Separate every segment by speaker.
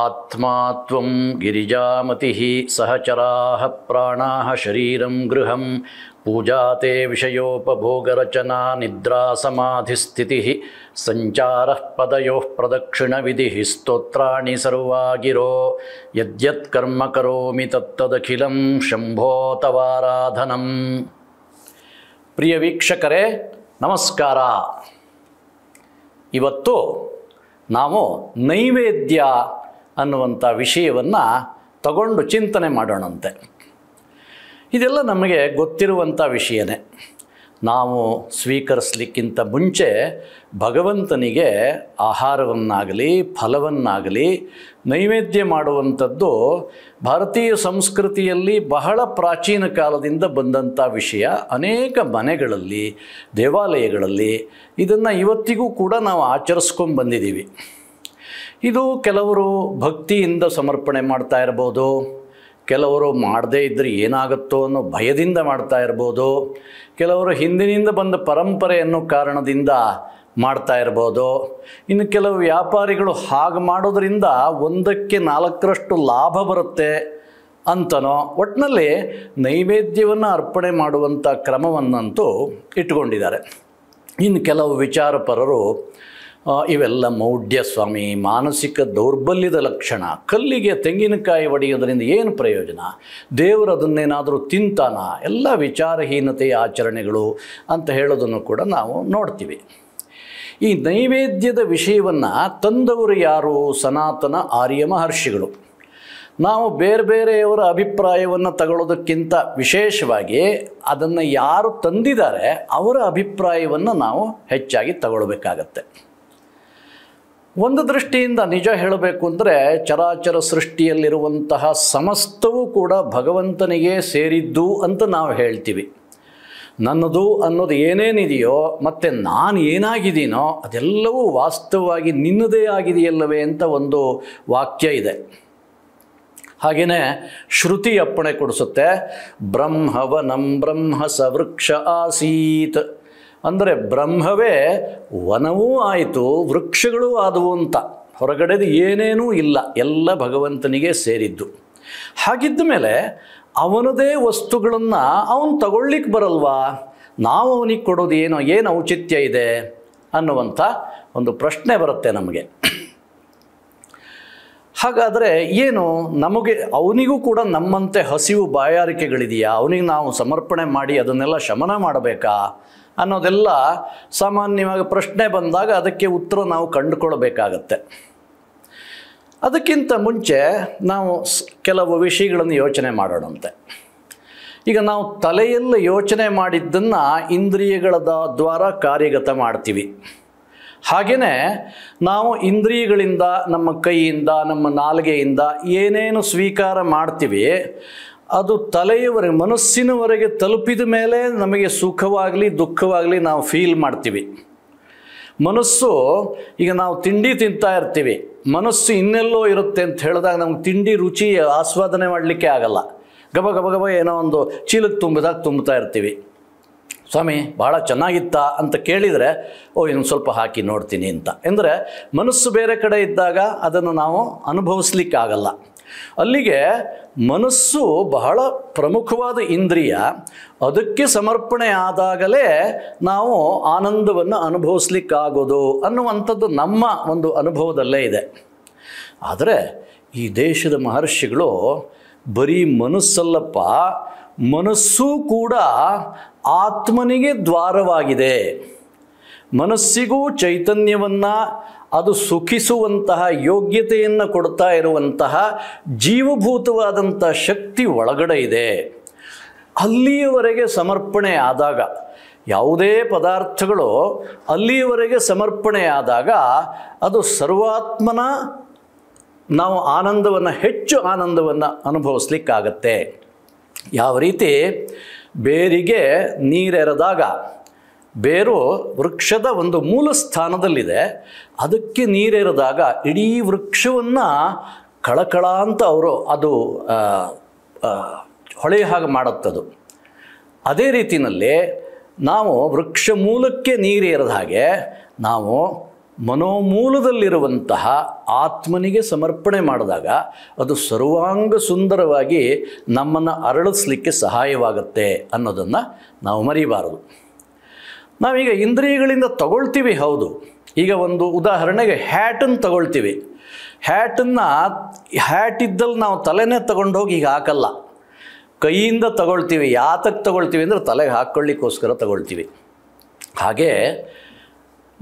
Speaker 1: ಆತ್ಮಾತ್ವಂ ಗಿರಿಜಾಮತಿ ಸಹಚರಾ ಪ್ರಾಣಾ ಶರೀರಂ ಗೃಹಂ ಪೂಜಾತೆ ವಿಷಯೋಪಭೋಗರಚನಾ ನಿದ್ರಾ ಸಮಾಧಿಸ್ಥಿತಿ ಸಂಚಾರ ಪದಯೋ ಪ್ರದಕ್ಷಿಣ ವಿಧಿ ಸ್ತೋತ್ರಾಣಿ ಸರ್ವಾ ಗಿರೋ ಯದ್ಯತ್ಕರ್ಮ ಕರೋಮಿ ತತ್ತದಖಿಲಂ ಶಂಭೋ ತವಾರಾಧನಂ ಪ್ರಿಯ ವೀಕ್ಷಕರೇ ನಮಸ್ಕಾರ ಇವತ್ತು ನಾವು ನೈವೇದ್ಯ ಅನ್ನುವಂಥ ವಿಷಯವನ್ನು ತಗೊಂಡು ಚಿಂತನೆ ಮಾಡೋಣಂತೆ ಇದೆಲ್ಲ ನಮಗೆ ಗೊತ್ತಿರುವಂಥ ವಿಷಯನೇ ನಾವು ಸ್ವೀಕರಿಸಲಿಕ್ಕಿಂತ ಮುಂಚೆ ಭಗವಂತನಿಗೆ ಆಹಾರವನ್ನಾಗಲಿ ಫಲವನ್ನಾಗಲಿ ನೈವೇದ್ಯ ಮಾಡುವಂಥದ್ದು ಭಾರತೀಯ ಸಂಸ್ಕೃತಿಯಲ್ಲಿ ಬಹಳ ಪ್ರಾಚೀನ ಕಾಲದಿಂದ ಬಂದಂಥ ವಿಷಯ ಅನೇಕ ಮನೆಗಳಲ್ಲಿ ದೇವಾಲಯಗಳಲ್ಲಿ ಇದನ್ನು ಇವತ್ತಿಗೂ ಕೂಡ ನಾವು ಆಚರಿಸ್ಕೊಂಡು ಬಂದಿದ್ದೀವಿ ಇದು ಕೆಲವರು ಭಕ್ತಿಯಿಂದ ಸಮರ್ಪಣೆ ಮಾಡ್ತಾ ಇರ್ಬೋದು ಕೆಲವರು ಮಾಡದೇ ಇದ್ದರೆ ಏನಾಗುತ್ತೋ ಅನ್ನೋ ಭಯದಿಂದ ಮಾಡ್ತಾ ಇರ್ಬೋದು ಕೆಲವರು ಹಿಂದಿನಿಂದ ಬಂದ ಪರಂಪರೆಯನ್ನು ಕಾರಣದಿಂದ ಮಾಡ್ತಾ ಇರ್ಬೋದು ಇನ್ನು ಕೆಲವು ವ್ಯಾಪಾರಿಗಳು ಹಾಗೆ ಮಾಡೋದರಿಂದ ಒಂದಕ್ಕೆ ನಾಲ್ಕರಷ್ಟು ಲಾಭ ಬರುತ್ತೆ ಅಂತನೋ ಒಟ್ಟಿನಲ್ಲಿ ನೈವೇದ್ಯವನ್ನು ಅರ್ಪಣೆ ಮಾಡುವಂಥ ಕ್ರಮವನ್ನಂತೂ ಇಟ್ಕೊಂಡಿದ್ದಾರೆ ಇನ್ನು ಕೆಲವು ವಿಚಾರಪರರು ಇವೆಲ್ಲ ಮೌಢ್ಯ ಸ್ವಾಮಿ ಮಾನಸಿಕ ದೌರ್ಬಲ್ಯದ ಲಕ್ಷಣ ಕಲ್ಲಿಗೆ ತೆಂಗಿನಕಾಯಿ ಒಡೆಯೋದರಿಂದ ಏನು ಪ್ರಯೋಜನ ದೇವರು ಅದನ್ನೇನಾದರೂ ತಿಂತಾನ ಎಲ್ಲ ವಿಚಾರಹೀನತೆಯ ಆಚರಣೆಗಳು ಅಂತ ಹೇಳೋದನ್ನು ಕೂಡ ನಾವು ನೋಡ್ತೀವಿ ಈ ನೈವೇದ್ಯದ ವಿಷಯವನ್ನು ತಂದವರು ಯಾರು ಸನಾತನ ಆರ್ಯ ಮಹರ್ಷಿಗಳು ನಾವು ಬೇರೆ ಬೇರೆಯವರ ಅಭಿಪ್ರಾಯವನ್ನು ತಗೊಳ್ಳೋದಕ್ಕಿಂತ ವಿಶೇಷವಾಗಿ ಅದನ್ನು ಯಾರು ತಂದಿದ್ದಾರೆ ಅವರ ಅಭಿಪ್ರಾಯವನ್ನು ನಾವು ಹೆಚ್ಚಾಗಿ ತಗೊಳ್ಬೇಕಾಗತ್ತೆ ಒಂದು ದೃಷ್ಟಿಯಿಂದ ನಿಜ ಹೇಳಬೇಕು ಅಂದರೆ ಚರಾಚರ ಸೃಷ್ಟಿಯಲ್ಲಿರುವಂತಹ ಸಮಸ್ತವೂ ಕೂಡ ಭಗವಂತನಿಗೆ ಸೇರಿದ್ದು ಅಂತ ನಾವು ಹೇಳ್ತೀವಿ ನನ್ನದು ಅನ್ನೋದು ಏನೇನಿದೆಯೋ ಮತ್ತು ನಾನು ಏನಾಗಿದ್ದೀನೋ ಅದೆಲ್ಲವೂ ವಾಸ್ತವವಾಗಿ ನಿನ್ನದೇ ಆಗಿದೆಯಲ್ಲವೇ ಅಂತ ಒಂದು ವಾಕ್ಯ ಇದೆ ಹಾಗೆಯೇ ಶ್ರುತಿ ಅಪ್ಪಣೆ ಕೊಡಿಸುತ್ತೆ ಬ್ರಹ್ಮವನಂ ಬ್ರಹ್ಮ ಸವೃಕ್ಷ ಆಸೀತ್ ಅಂದರೆ ಬ್ರಹ್ಮವೇ ವನವೂ ಆಯಿತು ವೃಕ್ಷಗಳೂ ಆದವು ಅಂತ ಹೊರಗಡೆದು ಏನೇನೂ ಇಲ್ಲ ಎಲ್ಲ ಭಗವಂತನಿಗೆ ಸೇರಿದ್ದು ಹಾಗಿದ್ದ ಮೇಲೆ ಅವನದೇ ವಸ್ತುಗಳನ್ನು ಅವನು ತಗೊಳ್ಳಿಕ್ಕೆ ಬರಲ್ವಾ ನಾವು ಅವನಿಗೆ ಕೊಡೋದು ಏನೋ ಏನು ಔಚಿತ್ಯ ಇದೆ ಅನ್ನುವಂಥ ಒಂದು ಪ್ರಶ್ನೆ ಬರುತ್ತೆ ನಮಗೆ ಹಾಗಾದರೆ ಏನು ನಮಗೆ ಅವನಿಗೂ ಕೂಡ ನಮ್ಮಂತೆ ಹಸಿವು ಬಾಯಾರಿಕೆಗಳಿದೆಯಾ ಅವನಿಗೆ ನಾವು ಸಮರ್ಪಣೆ ಮಾಡಿ ಅದನ್ನೆಲ್ಲ ಶಮನ ಮಾಡಬೇಕಾ ಅನ್ನೋದೆಲ್ಲ ಸಾಮಾನ್ಯವಾಗಿ ಪ್ರಶ್ನೆ ಬಂದಾಗ ಅದಕ್ಕೆ ಉತ್ತರ ನಾವು ಕಂಡುಕೊಳ್ಬೇಕಾಗತ್ತೆ ಅದಕ್ಕಿಂತ ಮುಂಚೆ ನಾವು ಕೆಲವು ವಿಷಯಗಳನ್ನು ಯೋಚನೆ ಮಾಡೋಣಂತೆ ಈಗ ನಾವು ತಲೆಯಲ್ಲಿ ಯೋಚನೆ ಮಾಡಿದ್ದನ್ನು ಇಂದ್ರಿಯಗಳ ದ್ವಾರ ಕಾರ್ಯಗತ ಮಾಡ್ತೀವಿ ಹಾಗೆಯೇ ನಾವು ಇಂದ್ರಿಯಗಳಿಂದ ನಮ್ಮ ಕೈಯಿಂದ ನಮ್ಮ ನಾಲಿಗೆಯಿಂದ ಏನೇನು ಸ್ವೀಕಾರ ಮಾಡ್ತೀವಿ ಅದು ತಲೆಯವರೆಗೆ ಮನಸ್ಸಿನವರೆಗೆ ತಲುಪಿದ ಮೇಲೆ ನಮಗೆ ಸುಖವಾಗಲಿ ದುಃಖವಾಗಲಿ ನಾವು ಫೀಲ್ ಮಾಡ್ತೀವಿ ಮನಸ್ಸು ಈಗ ನಾವು ತಿಂಡಿ ತಿಂತಾ ಇರ್ತೀವಿ ಮನಸ್ಸು ಇನ್ನೆಲ್ಲೋ ಇರುತ್ತೆ ಅಂತ ಹೇಳಿದಾಗ ನಮ್ಗೆ ತಿಂಡಿ ರುಚಿ ಆಸ್ವಾದನೆ ಮಾಡಲಿಕ್ಕೆ ಆಗಲ್ಲ ಗಬ ಗಬ ಗಬ ಏನೋ ಒಂದು ಚೀಲಕ್ಕೆ ತುಂಬಿದಾಗ ತುಂಬುತ್ತಾ ಇರ್ತೀವಿ ಸ್ವಾಮಿ ಭಾಳ ಚೆನ್ನಾಗಿತ್ತಾ ಅಂತ ಕೇಳಿದರೆ ಓ ಇನ್ನೊಂದು ಸ್ವಲ್ಪ ಹಾಕಿ ನೋಡ್ತೀನಿ ಅಂತ ಅಂದರೆ ಮನಸ್ಸು ಬೇರೆ ಕಡೆ ಇದ್ದಾಗ ಅದನ್ನು ನಾವು ಅನುಭವಿಸ್ಲಿಕ್ಕಾಗಲ್ಲ ಅಲ್ಲಿಗೆ ಮನಸ್ಸು ಬಹಳ ಪ್ರಮುಖವಾದ ಇಂದ್ರಿಯ ಅದಕ್ಕೆ ಸಮರ್ಪಣೆ ಆದಾಗಲೇ ನಾವು ಆನಂದವನ್ನು ಅನುಭವಿಸ್ಲಿಕ್ಕಾಗೋದು ಅನ್ನುವಂಥದ್ದು ನಮ್ಮ ಒಂದು ಅನುಭವದಲ್ಲೇ ಇದೆ ಆದರೆ ಈ ದೇಶದ ಮಹರ್ಷಿಗಳು ಬರೀ ಮನಸ್ಸಲ್ಲಪ್ಪ ಮನಸ್ಸೂ ಕೂಡ ಆತ್ಮನಿಗೆ ದ್ವಾರವಾಗಿದೆ ಮನಸ್ಸಿಗೂ ಚೈತನ್ಯವನ್ನು ಅದು ಸುಖಿಸುವಂತಹ ಯೋಗ್ಯತೆಯನ್ನು ಕೊಡ್ತಾ ಇರುವಂತಹ ಜೀವಭೂತವಾದಂಥ ಶಕ್ತಿ ಒಳಗಡೆ ಇದೆ ಅಲ್ಲಿಯವರೆಗೆ ಸಮರ್ಪಣೆ ಆದಾಗ ಯಾವುದೇ ಪದಾರ್ಥಗಳು ಅಲ್ಲಿಯವರೆಗೆ ಸಮರ್ಪಣೆ ಆದಾಗ ಅದು ಸರ್ವಾತ್ಮನ ನಾವು ಆನಂದವನ್ನು ಹೆಚ್ಚು ಆನಂದವನ್ನು ಅನುಭವಿಸ್ಲಿಕ್ಕಾಗತ್ತೆ ಯಾವ ರೀತಿ ಬೇರಿಗೆ ನೀರೆರೆದಾಗ ಬೇರು ವೃಕ್ಷದ ಒಂದು ಮೂಲ ಸ್ಥಾನದಲ್ಲಿದೆ ಅದಕ್ಕೆ ನೀರೇರಿದಾಗ ಇಡೀ ವೃಕ್ಷವನ್ನು ಕಳಕಳ ಅಂತ ಅವರು ಅದು ಹೊಳೆಯ ಹಾಗೆ ಮಾಡುತ್ತದು ಅದೇ ರೀತಿಯಲ್ಲಿ ನಾವು ವೃಕ್ಷ ಮೂಲಕ್ಕೆ ನೀರೇರಿದ ಹಾಗೆ ನಾವು ಮನೋಮೂಲದಲ್ಲಿರುವಂತಹ ಆತ್ಮನಿಗೆ ಸಮರ್ಪಣೆ ಮಾಡಿದಾಗ ಅದು ಸರ್ವಾಂಗ ಸುಂದರವಾಗಿ ನಮ್ಮನ್ನು ಅರಳಿಸ್ಲಿಕ್ಕೆ ಸಹಾಯವಾಗುತ್ತೆ ಅನ್ನೋದನ್ನು ನಾವು ಮರಿಬಾರದು ನಾವೀಗ ಇಂದ್ರಿಯಗಳಿಂದ ತಗೊಳ್ತೀವಿ ಹೌದು ಈಗ ಒಂದು ಉದಾಹರಣೆಗೆ ಹ್ಯಾಟನ್ನು ತಗೊಳ್ತೀವಿ ಹ್ಯಾಟನ್ನು ಹ್ಯಾಟ್ ನಾವು ತಲೆನೇ ಹೋಗಿ ಈಗ ಹಾಕಲ್ಲ ಕೈಯಿಂದ ತಗೊಳ್ತೀವಿ ಯಾತಕ್ಕೆ ತಗೊಳ್ತೀವಿ ಅಂದರೆ ತಲೆಗೆ ಹಾಕ್ಕೊಳ್ಳಿಕ್ಕೋಸ್ಕರ ತಗೊಳ್ತೀವಿ ಹಾಗೇ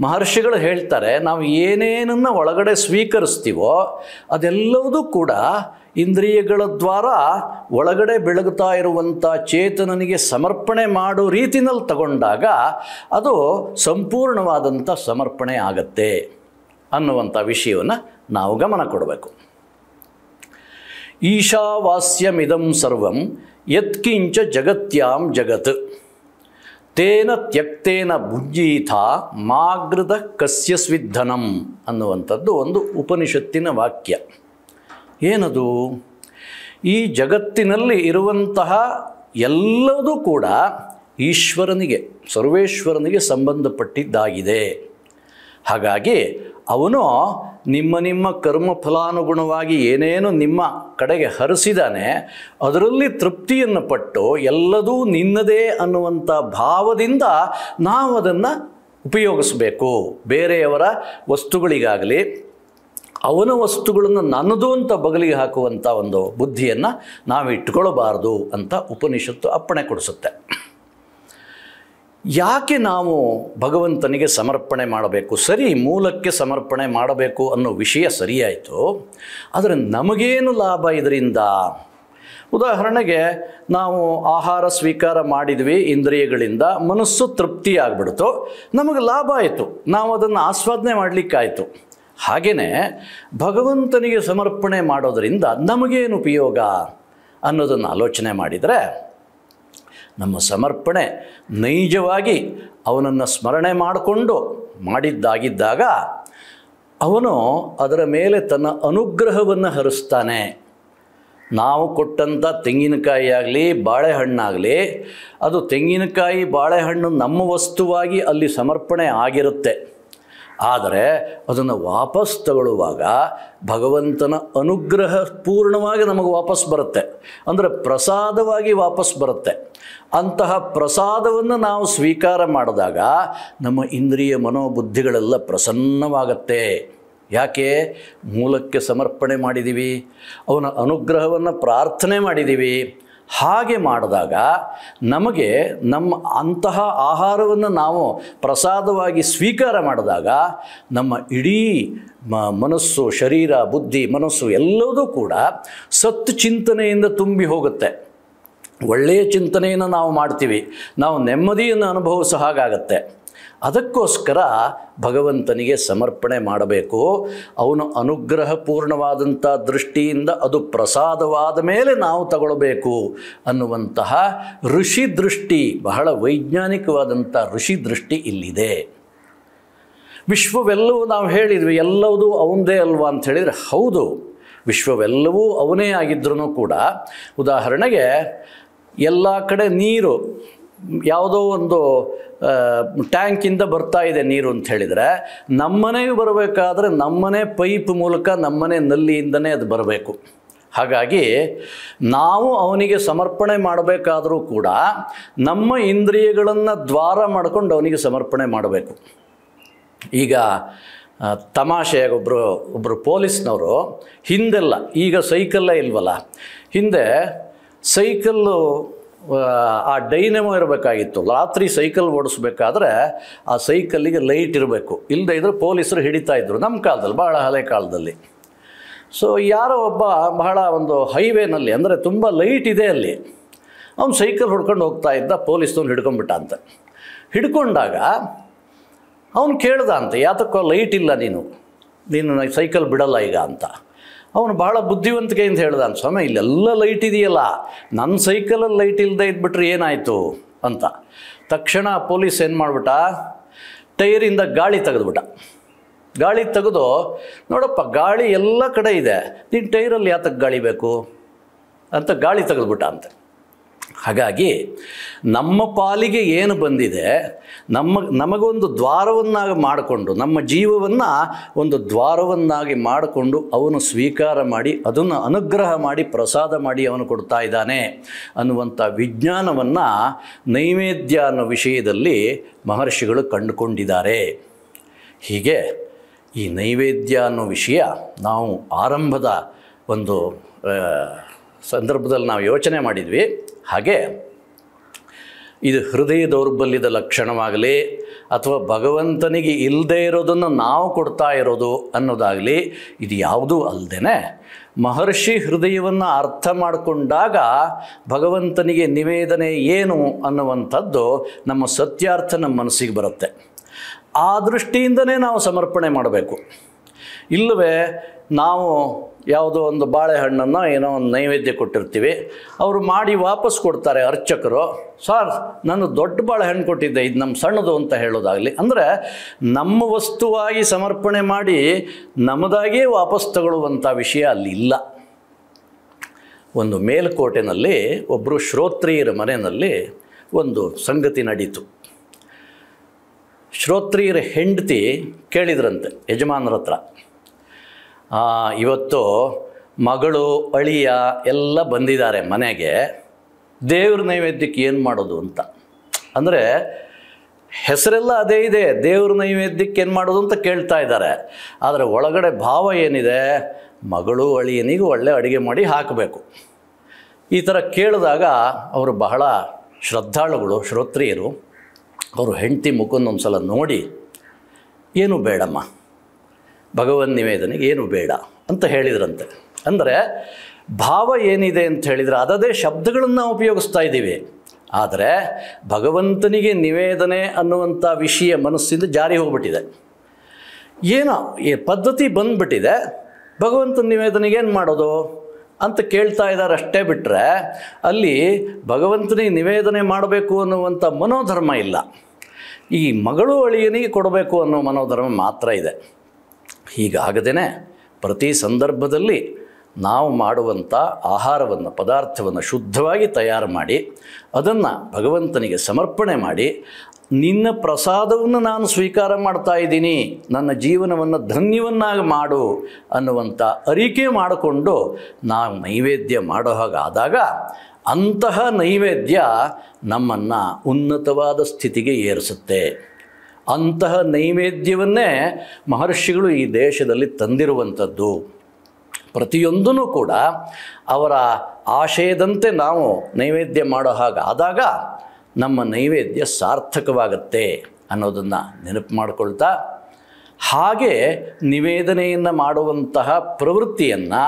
Speaker 1: ಮಹರ್ಷಿಗಳು ಹೇಳ್ತಾರೆ ನಾವು ಏನೇನನ್ನು ಒಳಗಡೆ ಸ್ವೀಕರಿಸ್ತೀವೋ ಅದೆಲ್ಲವೂ ಕೂಡ ಇಂದ್ರಿಯಗಳ ದ್ವಾರ ಒಳಗಡೆ ಬೆಳಗುತ್ತಾ ಇರುವಂಥ ಚೇತನನಿಗೆ ಸಮರ್ಪಣೆ ಮಾಡೋ ರೀತಿನಲ್ಲಿ ತಗೊಂಡಾಗ ಅದು ಸಂಪೂರ್ಣವಾದಂಥ ಸಮರ್ಪಣೆ ಆಗತ್ತೆ ಅನ್ನುವಂಥ ವಿಷಯವನ್ನು ನಾವು ಗಮನ ಕೊಡಬೇಕು ಈಶಾವಾಸ್ಯಮಿದಂ ಸರ್ವಂ ಯತ್ಕಿಂಚ ಜಗತ್ಯಾಂ ಜಗತ್ ತೇನ ತ್ಯಕ್ತೇನ ಭುಜೀತ ಮಾಗೃದ ಕಸ್ಯ ಅನ್ನುವಂಥದ್ದು ಒಂದು ಉಪನಿಷತ್ತಿನ ವಾಕ್ಯ ಏನದು ಈ ಜಗತ್ತಿನಲ್ಲಿ ಇರುವಂತಹ ಎಲ್ಲದೂ ಕೂಡ ಈಶ್ವರನಿಗೆ ಸರ್ವೇಶ್ವರನಿಗೆ ಸಂಬಂಧಪಟ್ಟಿದ್ದಾಗಿದೆ ಹಾಗಾಗಿ ಅವನು ನಿಮ್ಮ ನಿಮ್ಮ ಕರ್ಮ ಫಲಾನುಗುಣವಾಗಿ ಏನೇನು ನಿಮ್ಮ ಕಡೆಗೆ ಹರಿಸಿದಾನೆ ಅದರಲ್ಲಿ ತೃಪ್ತಿಯನ್ನು ಪಟ್ಟು ಎಲ್ಲದೂ ನಿನ್ನದೇ ಅನ್ನುವಂಥ ಭಾವದಿಂದ ನಾವು ಅದನ್ನು ಉಪಯೋಗಿಸಬೇಕು ಬೇರೆಯವರ ವಸ್ತುಗಳಿಗಾಗಲಿ ಅವನ ವಸ್ತುಗಳನ್ನು ನನ್ನದು ಅಂತ ಬಗಲಿಗೆ ಹಾಕುವಂಥ ಒಂದು ಬುದ್ಧಿಯನ್ನು ನಾವು ಇಟ್ಕೊಳ್ಬಾರ್ದು ಅಂತ ಉಪನಿಷತ್ತು ಅಪ್ಪಣೆ ಕೊಡಿಸುತ್ತೆ ಯಾಕೆ ನಾವು ಭಗವಂತನಿಗೆ ಸಮರ್ಪಣೆ ಮಾಡಬೇಕು ಸರಿ ಮೂಲಕ್ಕೆ ಸಮರ್ಪಣೆ ಮಾಡಬೇಕು ಅನ್ನೋ ವಿಷಯ ಸರಿಯಾಯಿತು ಆದರೆ ನಮಗೇನು ಲಾಭ ಇದರಿಂದ ಉದಾಹರಣೆಗೆ ನಾವು ಆಹಾರ ಸ್ವೀಕಾರ ಮಾಡಿದ್ವಿ ಇಂದ್ರಿಯಗಳಿಂದ ಮನಸ್ಸು ತೃಪ್ತಿ ಆಗ್ಬಿಡ್ತು ನಮಗೆ ಲಾಭ ಆಯಿತು ನಾವು ಅದನ್ನು ಆಸ್ವಾದನೆ ಮಾಡಲಿಕ್ಕಾಯಿತು ಹಾಗೆಯೇ ಭಗವಂತನಿಗೆ ಸಮರ್ಪಣೆ ಮಾಡೋದರಿಂದ ನಮಗೇನು ಉಪಯೋಗ ಅನ್ನೋದನ್ನು ಆಲೋಚನೆ ಮಾಡಿದರೆ ನಮ್ಮ ಸಮರ್ಪಣೆ ನೈಜವಾಗಿ ಅವನನ್ನು ಸ್ಮರಣೆ ಮಾಡಿಕೊಂಡು ಮಾಡಿದ್ದಾಗಿದ್ದಾಗ ಅವನು ಅದರ ಮೇಲೆ ತನ್ನ ಅನುಗ್ರಹವನ್ನು ಹರಿಸ್ತಾನೆ ನಾವು ಕೊಟ್ಟಂಥ ತೆಂಗಿನಕಾಯಿ ಆಗಲಿ ಬಾಳೆಹಣ್ಣಾಗಲಿ ಅದು ತೆಂಗಿನಕಾಯಿ ಬಾಳೆಹಣ್ಣು ನಮ್ಮ ವಸ್ತುವಾಗಿ ಅಲ್ಲಿ ಸಮರ್ಪಣೆ ಆಗಿರುತ್ತೆ ಆದರೆ ಅದನ್ನು ವಾಪಸ್ ತಗೊಳ್ಳುವಾಗ ಭಗವಂತನ ಅನುಗ್ರಹ ಪೂರ್ಣವಾಗಿ ನಮಗೆ ವಾಪಸ್ ಬರುತ್ತೆ ಅಂದರೆ ಪ್ರಸಾದವಾಗಿ ವಾಪಸ್ ಬರುತ್ತೆ ಅಂತಹ ಪ್ರಸಾದವನ್ನು ನಾವು ಸ್ವೀಕಾರ ಮಾಡಿದಾಗ ನಮ್ಮ ಇಂದ್ರಿಯ ಮನೋಬುದ್ಧಿಗಳೆಲ್ಲ ಪ್ರಸನ್ನವಾಗತ್ತೆ ಯಾಕೆ ಮೂಲಕ್ಕೆ ಸಮರ್ಪಣೆ ಮಾಡಿದ್ದೀವಿ ಅವನ ಅನುಗ್ರಹವನ್ನು ಪ್ರಾರ್ಥನೆ ಮಾಡಿದ್ದೀವಿ ಹಾಗೆ ಮಾಡಿದಾಗ ನಮಗೆ ನಮ್ಮ ಅಂತಹ ಆಹಾರವನ್ನು ನಾವು ಪ್ರಸಾದವಾಗಿ ಸ್ವೀಕಾರ ಮಾಡಿದಾಗ ನಮ್ಮ ಇಡೀ ಮನಸ್ಸು ಶರೀರ ಬುದ್ಧಿ ಮನಸ್ಸು ಎಲ್ಲದೂ ಕೂಡ ಸತ್ತು ಚಿಂತನೆಯಿಂದ ತುಂಬಿ ಹೋಗುತ್ತೆ ಒಳ್ಳೆಯ ಚಿಂತನೆಯನ್ನು ನಾವು ಮಾಡ್ತೀವಿ ನಾವು ನೆಮ್ಮದಿಯನ್ನು ಅನುಭವಿಸೋ ಹಾಗಾಗತ್ತೆ ಅದಕ್ಕೋಸ್ಕರ ಭಗವಂತನಿಗೆ ಸಮರ್ಪಣೆ ಮಾಡಬೇಕು ಅವನು ಅನುಗ್ರಹಪೂರ್ಣವಾದಂಥ ದೃಷ್ಟಿಯಿಂದ ಅದು ಪ್ರಸಾದವಾದ ಮೇಲೆ ನಾವು ತಗೊಳ್ಬೇಕು ಅನ್ನುವಂತಹ ಋಷಿ ದೃಷ್ಟಿ ಬಹಳ ವೈಜ್ಞಾನಿಕವಾದಂಥ ಋಷಿ ದೃಷ್ಟಿ ಇಲ್ಲಿದೆ ವಿಶ್ವವೆಲ್ಲವೂ ನಾವು ಹೇಳಿದ್ವಿ ಎಲ್ಲವುದು ಅವನದೇ ಅಲ್ವಾ ಅಂತ ಹೇಳಿದರೆ ಹೌದು ವಿಶ್ವವೆಲ್ಲವೂ ಅವನೇ ಆಗಿದ್ರೂ ಕೂಡ ಉದಾಹರಣೆಗೆ ಎಲ್ಲ ಕಡೆ ನೀರು ಯಾವುದೋ ಒಂದು ಟ್ಯಾಂಕಿಂದ ಬರ್ತಾ ಇದೆ ನೀರು ಅಂತ ಹೇಳಿದರೆ ನಮ್ಮನೆಯೂ ಬರಬೇಕಾದ್ರೆ ನಮ್ಮನೆ ಪೈಪ್ ಮೂಲಕ ನಮ್ಮನೆ ನಲ್ಲಿಯಿಂದನೇ ಅದು ಬರಬೇಕು ಹಾಗಾಗಿ ನಾವು ಅವನಿಗೆ ಸಮರ್ಪಣೆ ಮಾಡಬೇಕಾದರೂ ಕೂಡ ನಮ್ಮ ಇಂದ್ರಿಯಗಳನ್ನು ದ್ವಾರ ಮಾಡಿಕೊಂಡು ಅವನಿಗೆ ಸಮರ್ಪಣೆ ಮಾಡಬೇಕು ಈಗ ತಮಾಷೆಯಾಗಿ ಒಬ್ಬರು ಒಬ್ಬರು ಪೊಲೀಸ್ನವರು ಹಿಂದೆಲ್ಲ ಈಗ ಸೈಕಲ್ಲೇ ಇಲ್ವಲ್ಲ ಹಿಂದೆ ಸೈಕಲ್ಲು ಆ ಡೈನಮೋ ಇರಬೇಕಾಗಿತ್ತು ರಾತ್ರಿ ಸೈಕಲ್ ಓಡಿಸ್ಬೇಕಾದ್ರೆ ಆ ಸೈಕಲ್ಲಿಗೆ ಲೈಟ್ ಇರಬೇಕು ಇಲ್ಲದೇ ಇದ್ದರೆ ಪೊಲೀಸರು ಹಿಡಿತಾ ಇದ್ದರು ನಮ್ಮ ಕಾಲದಲ್ಲಿ ಭಾಳ ಹಳೆ ಕಾಲದಲ್ಲಿ ಸೊ ಯಾರೋ ಒಬ್ಬ ಬಹಳ ಒಂದು ಹೈವೇನಲ್ಲಿ ಅಂದರೆ ತುಂಬ ಲೈಟ್ ಇದೆ ಅಲ್ಲಿ ಅವನು ಸೈಕಲ್ ಹೊಡ್ಕೊಂಡು ಹೋಗ್ತಾ ಇದ್ದ ಪೊಲೀಸ್ನವ್ನು ಹಿಡ್ಕೊಂಡ್ಬಿಟ್ಟ ಅಂತ ಹಿಡ್ಕೊಂಡಾಗ ಅವನು ಕೇಳ್ದ ಅಂತ ಯಾತಕ್ಕೋ ಲೈಟ್ ಇಲ್ಲ ನೀನು ನೀನು ಸೈಕಲ್ ಬಿಡಲ್ಲ ಈಗ ಅಂತ ಅವನು ಬಹಳ ಬುದ್ಧಿವಂತಿಕೆಯಿಂದ ಹೇಳ್ದಾನ ಸ್ವಾಮಿ ಇಲ್ಲೆಲ್ಲ ಲೈಟ್ ಇದೆಯಲ್ಲ ನನ್ನ ಸೈಕಲಲ್ಲಿ ಲೈಟ್ ಇಲ್ಲದೆ ಇದ್ಬಿಟ್ರೆ ಏನಾಯಿತು ಅಂತ ತಕ್ಷಣ ಪೊಲೀಸ್ ಏನು ಮಾಡಿಬಿಟ್ಟ ಟೈರಿಂದ ಗಾಳಿ ತೆಗೆದುಬಿಟ್ಟ ಗಾಳಿ ತೆಗೆದು ನೋಡಪ್ಪ ಗಾಳಿ ಎಲ್ಲ ಕಡೆ ಇದೆ ನೀನು ಟೈರಲ್ಲಿ ಯಾತಕ್ಕೆ ಗಾಳಿ ಬೇಕು ಅಂತ ಗಾಳಿ ತೆಗೆದುಬಿಟ್ಟ ಅಂತೆ ಹಾಗಾಗಿ ನಮ್ಮ ಪಾಲಿಗೆ ಏನು ಬಂದಿದೆ ನಮ್ಮ ನಮಗೊಂದು ದ್ವಾರವನ್ನಾಗಿ ಮಾಡಿಕೊಂಡು ನಮ್ಮ ಜೀವವನ್ನು ಒಂದು ದ್ವಾರವನ್ನಾಗಿ ಮಾಡಿಕೊಂಡು ಅವನು ಸ್ವೀಕಾರ ಮಾಡಿ ಅದನ್ನು ಅನುಗ್ರಹ ಮಾಡಿ ಪ್ರಸಾದ ಮಾಡಿ ಅವನು ಕೊಡ್ತಾ ಇದ್ದಾನೆ ಅನ್ನುವಂಥ ವಿಜ್ಞಾನವನ್ನು ನೈವೇದ್ಯ ಅನ್ನೋ ವಿಷಯದಲ್ಲಿ ಮಹರ್ಷಿಗಳು ಕಂಡುಕೊಂಡಿದ್ದಾರೆ ಹೀಗೆ ಈ ನೈವೇದ್ಯ ಅನ್ನೋ ವಿಷಯ ನಾವು ಆರಂಭದ ಒಂದು ಸಂದರ್ಭದಲ್ಲಿ ನಾವು ಯೋಚನೆ ಮಾಡಿದ್ವಿ ಹಾಗೆ ಇದು ಹೃದಯ ದೌರ್ಬಲ್ಯದ ಲಕ್ಷಣವಾಗಲಿ ಅಥವಾ ಭಗವಂತನಿಗೆ ಇಲ್ಲದೇ ಇರೋದನ್ನು ನಾವು ಕೊಡ್ತಾ ಇರೋದು ಅನ್ನೋದಾಗಲಿ ಇದು ಯಾವುದೂ ಅಲ್ಲದೇ ಮಹರ್ಷಿ ಹೃದಯವನ್ನು ಅರ್ಥ ಮಾಡಿಕೊಂಡಾಗ ಭಗವಂತನಿಗೆ ನಿವೇದನೆ ಏನು ಅನ್ನುವಂಥದ್ದು ನಮ್ಮ ಸತ್ಯಾರ್ಥ ನಮ್ಮ ಮನಸ್ಸಿಗೆ ಬರುತ್ತೆ ಆ ದೃಷ್ಟಿಯಿಂದನೇ ನಾವು ಸಮರ್ಪಣೆ ಮಾಡಬೇಕು ಇಲ್ಲವೇ ನಾವು ಯಾವುದೋ ಒಂದು ಬಾಳೆಹಣ್ಣನ್ನು ಏನೋ ಒಂದು ನೈವೇದ್ಯ ಕೊಟ್ಟಿರ್ತೀವಿ ಅವರು ಮಾಡಿ ವಾಪಸ್ ಕೊಡ್ತಾರೆ ಅರ್ಚಕರು ಸರ್ ನಾನು ದೊಡ್ಡ ಬಾಳೆಹಣ್ಣು ಕೊಟ್ಟಿದ್ದೆ ಇದು ನಮ್ಮ ಸಣ್ಣದು ಅಂತ ಹೇಳೋದಾಗಲಿ ಅಂದರೆ ನಮ್ಮ ವಸ್ತುವಾಗಿ ಸಮರ್ಪಣೆ ಮಾಡಿ ನಮ್ಮದಾಗಿಯೇ ವಾಪಸ್ ತಗೊಳ್ಳುವಂಥ ವಿಷಯ ಅಲ್ಲಿ ಇಲ್ಲ ಒಂದು ಮೇಲ್ಕೋಟೆನಲ್ಲಿ ಒಬ್ಬರು ಶ್ರೋತ್ರಿಯರ ಮನೆಯಲ್ಲಿ ಒಂದು ಸಂಗತಿ ನಡೀತು ಶ್ರೋತ್ರಿಯರ ಹೆಂಡತಿ ಕೇಳಿದ್ರಂತೆ ಯಜಮಾನರ ಹತ್ರ ಇವತ್ತು ಮಗಳು ಅಳಿಯ ಎಲ್ಲ ಬಂದಿದ್ದಾರೆ ಮನೆಗೆ ದೇವ್ರ ನೈವೇದ್ಯಕ್ಕೆ ಏನು ಮಾಡೋದು ಅಂತ ಅಂದರೆ ಹೆಸರೆಲ್ಲ ಅದೇ ಇದೆ ದೇವ್ರ ನೈವೇದ್ಯಕ್ಕೆ ಏನು ಮಾಡೋದು ಅಂತ ಕೇಳ್ತಾ ಇದ್ದಾರೆ ಆದರೆ ಒಳಗಡೆ ಭಾವ ಏನಿದೆ ಮಗಳು ಅಳಿಯನಿಗೂ ಒಳ್ಳೆ ಅಡುಗೆ ಮಾಡಿ ಹಾಕಬೇಕು ಈ ಥರ ಕೇಳಿದಾಗ ಅವರು ಬಹಳ ಶ್ರದ್ಧಾಳುಗಳು ಶ್ರೋತ್ರಿಯರು ಅವರು ಹೆಂಡತಿ ಮುಖಂದೊಂದು ಸಲ ನೋಡಿ ಏನು ಬೇಡಮ್ಮ ಭಗವನ್ ನಿವೇದನೆಗೆ ಏನು ಬೇಡ ಅಂತ ಹೇಳಿದ್ರಂತೆ ಅಂದರೆ ಭಾವ ಏನಿದೆ ಅಂತ ಹೇಳಿದರೆ ಅದದೇ ಶಬ್ದಗಳನ್ನು ಉಪಯೋಗಿಸ್ತಾ ಇದ್ದೀವಿ ಆದರೆ ಭಗವಂತನಿಗೆ ನಿವೇದನೆ ಅನ್ನುವಂಥ ವಿಷಯ ಮನಸ್ಸಿಂದ ಜಾರಿ ಹೋಗ್ಬಿಟ್ಟಿದೆ ಏನೋ ಈ ಪದ್ಧತಿ ಬಂದ್ಬಿಟ್ಟಿದೆ ಭಗವಂತನ ನಿವೇದನೆಗೆ ಏನು ಮಾಡೋದು ಅಂತ ಕೇಳ್ತಾ ಇದ್ದಾರೆ ಅಷ್ಟೇ ಬಿಟ್ಟರೆ ಅಲ್ಲಿ ಭಗವಂತನಿಗೆ ನಿವೇದನೆ ಮಾಡಬೇಕು ಅನ್ನುವಂಥ ಮನೋಧರ್ಮ ಇಲ್ಲ ಈ ಮಗಳು ಅಳಿಯನಿಗೆ ಕೊಡಬೇಕು ಅನ್ನೋ ಮನೋಧರ್ಮ ಮಾತ್ರ ಇದೆ ಹೀಗಾಗದೇ ಪ್ರತಿ ಸಂದರ್ಭದಲ್ಲಿ ನಾವು ಮಾಡುವಂಥ ಆಹಾರವನ್ನು ಪದಾರ್ಥವನ್ನು ಶುದ್ಧವಾಗಿ ತಯಾರು ಮಾಡಿ ಅದನ್ನು ಭಗವಂತನಿಗೆ ಸಮರ್ಪಣೆ ಮಾಡಿ ನಿನ್ನ ಪ್ರಸಾದವನ್ನು ನಾನು ಸ್ವೀಕಾರ ಮಾಡ್ತಾ ಇದ್ದೀನಿ ನನ್ನ ಜೀವನವನ್ನು ಧನ್ಯವನ್ನಾಗಿ ಮಾಡು ಅನ್ನುವಂಥ ಅರಿಕೆ ಮಾಡಿಕೊಂಡು ನಾವು ನೈವೇದ್ಯ ಮಾಡೋ ಹಾಗಾದಾಗ ಅಂತಹ ನೈವೇದ್ಯ ನಮ್ಮನ್ನು ಉನ್ನತವಾದ ಸ್ಥಿತಿಗೆ ಏರಿಸುತ್ತೆ ಅಂತಹ ನೈವೇದ್ಯವನ್ನೇ ಮಹರ್ಷಿಗಳು ಈ ದೇಶದಲ್ಲಿ ತಂದಿರುವಂಥದ್ದು ಪ್ರತಿಯೊಂದೂ ಕೂಡ ಅವರ ಆಶಯದಂತೆ ನಾವು ನೈವೇದ್ಯ ಮಾಡೋ ಹಾಗಾದಾಗ ನಮ್ಮ ನೈವೇದ್ಯ ಸಾರ್ಥಕವಾಗತ್ತೆ ಅನ್ನೋದನ್ನು ನೆನಪು ಮಾಡಿಕೊಳ್ತಾ ಹಾಗೆ ನಿವೇದನೆಯನ್ನು ಮಾಡುವಂತಹ ಪ್ರವೃತ್ತಿಯನ್ನು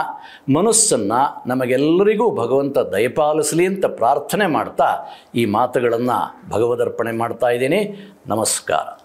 Speaker 1: ಮನಸ್ಸನ್ನು ನಮಗೆಲ್ಲರಿಗೂ ಭಗವಂತ ದಯಪಾಲಿಸಲಿ ಅಂತ ಪ್ರಾರ್ಥನೆ ಮಾಡ್ತಾ ಈ ಮಾತುಗಳನ್ನು ಭಗವದರ್ಪಣೆ ಮಾಡ್ತಾ ಇದ್ದೀನಿ ನಮಸ್ಕಾರ